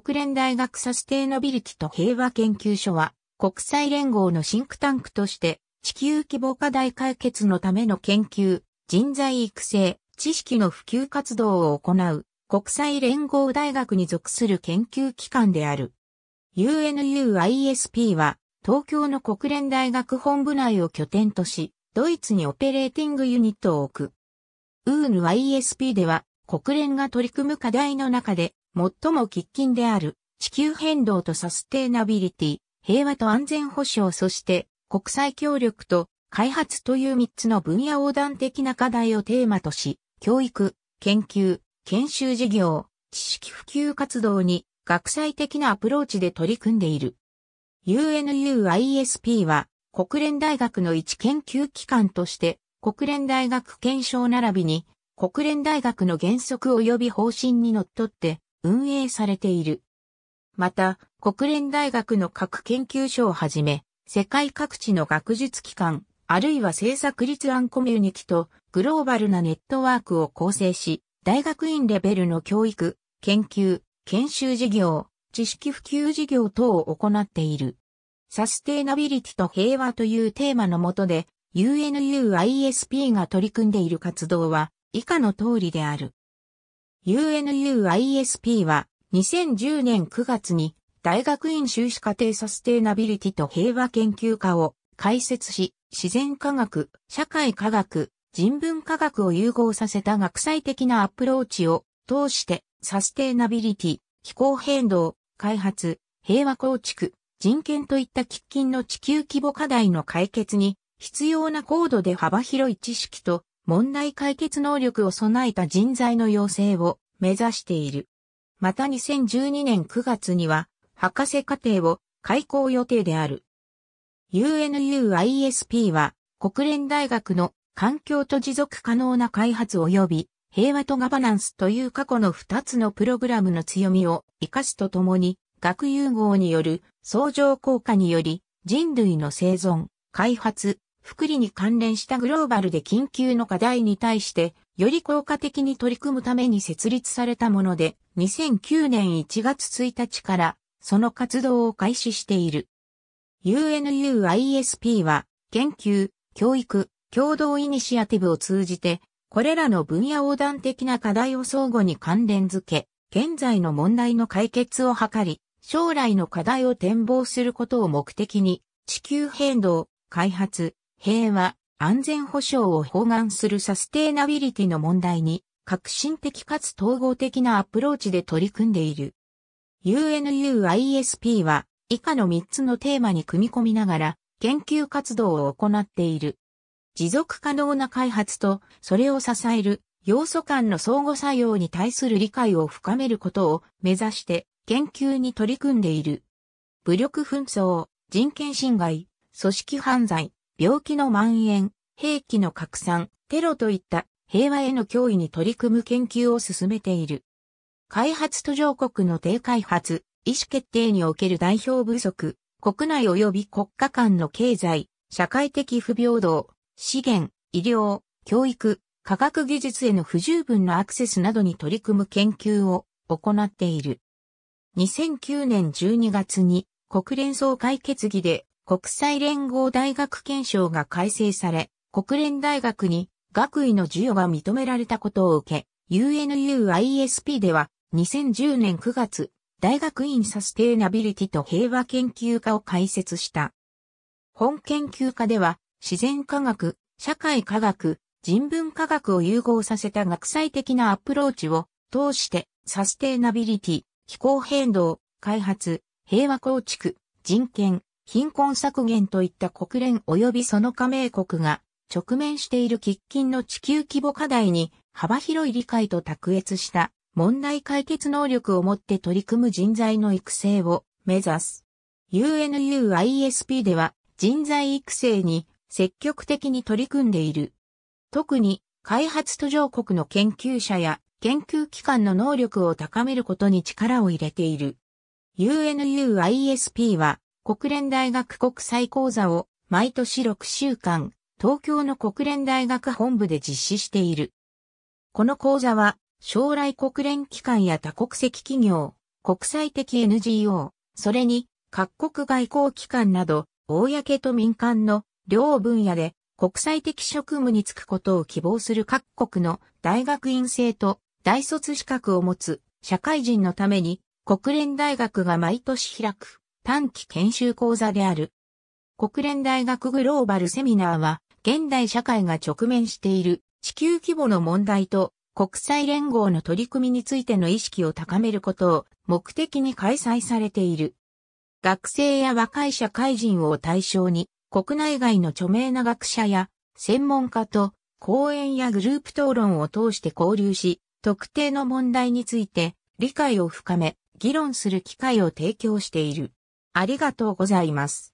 国連大学サステイノビリティと平和研究所は、国際連合のシンクタンクとして、地球規模課題解決のための研究、人材育成、知識の普及活動を行う、国際連合大学に属する研究機関である。UNUISP は、東京の国連大学本部内を拠点とし、ドイツにオペレーティングユニットを置く。UNUISP では、国連が取り組む課題の中で、最も喫緊である地球変動とサステイナビリティ、平和と安全保障そして国際協力と開発という3つの分野横断的な課題をテーマとし、教育、研究、研修事業、知識普及活動に学際的なアプローチで取り組んでいる。UNUISP は国連大学の一研究機関として国連大学検証並びに国連大学の原則及び方針に則っって運営されている。また、国連大学の各研究所をはじめ、世界各地の学術機関、あるいは政策立案コミュニティとグローバルなネットワークを構成し、大学院レベルの教育、研究、研修事業、知識普及事業等を行っている。サステイナビリティと平和というテーマのもとで、UNUISP が取り組んでいる活動は以下の通りである。UNUISP は2010年9月に大学院修士課程サステイナビリティと平和研究科を開設し、自然科学、社会科学、人文科学を融合させた学際的なアプローチを通してサステイナビリティ、気候変動、開発、平和構築、人権といった喫緊の地球規模課題の解決に必要な高度で幅広い知識と問題解決能力を備えた人材の養成を目指している。また2012年9月には、博士課程を開校予定である。UNUISP は、国連大学の環境と持続可能な開発及び平和とガバナンスという過去の2つのプログラムの強みを活かすとともに、学融合による相乗効果により人類の生存、開発、福利に関連したグローバルで緊急の課題に対して、より効果的に取り組むために設立されたもので、2009年1月1日から、その活動を開始している。UNUISP は、研究、教育、共同イニシアティブを通じて、これらの分野横断的な課題を相互に関連づけ、現在の問題の解決を図り、将来の課題を展望することを目的に、地球変動、開発、平和、安全保障を包含するサステイナビリティの問題に革新的かつ統合的なアプローチで取り組んでいる。UNUISP は以下の3つのテーマに組み込みながら研究活動を行っている。持続可能な開発とそれを支える要素間の相互作用に対する理解を深めることを目指して研究に取り組んでいる。武力紛争、人権侵害、組織犯罪、病気の蔓延、兵器の拡散、テロといった平和への脅威に取り組む研究を進めている。開発途上国の低開発、意思決定における代表不足、国内及び国家間の経済、社会的不平等、資源、医療、教育、科学技術への不十分なアクセスなどに取り組む研究を行っている。2009年12月に国連総会決議で国際連合大学憲章が改正され、国連大学に学位の授与が認められたことを受け、UNUISP では2010年9月、大学院サステイナビリティと平和研究科を開設した。本研究科では自然科学、社会科学、人文科学を融合させた学際的なアプローチを通してサステイナビリティ、気候変動、開発、平和構築、人権、貧困削減といった国連及びその加盟国が直面している喫緊の地球規模課題に幅広い理解と卓越した問題解決能力を持って取り組む人材の育成を目指す。UNUISP では人材育成に積極的に取り組んでいる。特に開発途上国の研究者や研究機関の能力を高めることに力を入れている。UNUISP は国連大学国際講座を毎年6週間、東京の国連大学本部で実施している。この講座は、将来国連機関や多国籍企業、国際的 NGO、それに各国外交機関など、公と民間の両分野で国際的職務に就くことを希望する各国の大学院生と大卒資格を持つ社会人のために国連大学が毎年開く短期研修講座である。国連大学グローバルセミナーは、現代社会が直面している地球規模の問題と国際連合の取り組みについての意識を高めることを目的に開催されている。学生や若い社会人を対象に国内外の著名な学者や専門家と講演やグループ討論を通して交流し、特定の問題について理解を深め、議論する機会を提供している。ありがとうございます。